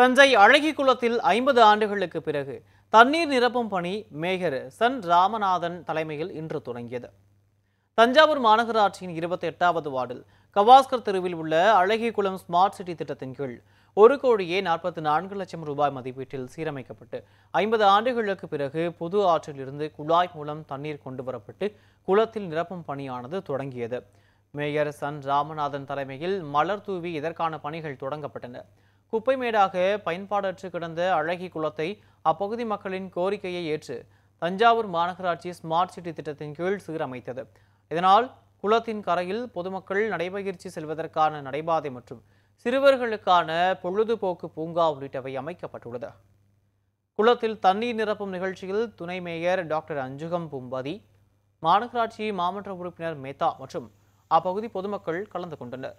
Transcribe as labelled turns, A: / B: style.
A: தஞ்சை அழகி குளத்தில் ஐம்பது ஆண்டுகளுக்கு பிறகு தண்ணீர் நிரப்பும் பணி மேகர் சன் ராமநாதன் தலைமையில் இன்று தொடங்கியது தஞ்சாவூர் மாநகராட்சியின் இருபத்தி எட்டாவது வார்டில் கவாஸ்கர் தெருவில் உள்ள அழகி குளம் ஸ்மார்ட் சிட்டி திட்டத்தின் கீழ் ஒரு கோடியே நாற்பத்தி நான்கு லட்சம் ரூபாய் மதிப்பீட்டில் சீரமைக்கப்பட்டு ஐம்பது ஆண்டுகளுக்கு பிறகு புது ஆற்றிலிருந்து குழாய் மூலம் தண்ணீர் கொண்டு வரப்பட்டு குளத்தில் நிரப்பும் பணியானது தொடங்கியது மேயர் சன் ராமநாதன் தலைமையில் மலர் தூவி இதற்கான பணிகள் தொடங்கப்பட்டன குப்பைமேடாக பயன்பாடற்று கிடந்த அழகி குளத்தை அப்பகுதி மக்களின் கோரிக்கையை ஏற்று தஞ்சாவூர் மாநகராட்சி ஸ்மார்ட் சிட்டி திட்டத்தின் கீழ் சீரமைத்தது இதனால் குளத்தின் கரையில் பொதுமக்கள் நடைபயிற்சி செல்வதற்கான நடைபாதை மற்றும் சிறுவர்களுக்கான பொழுதுபோக்கு பூங்கா உள்ளிட்டவை அமைக்கப்பட்டுள்ளது குளத்தில் தண்ணீர் நிரப்பும் நிகழ்ச்சியில் துணை மேயர் டாக்டர் அஞ்சுகம் பூம்பதி மாநகராட்சி மாமன்ற உறுப்பினர் மேத்தா மற்றும் அப்பகுதி பொதுமக்கள் கலந்து கொண்டனர்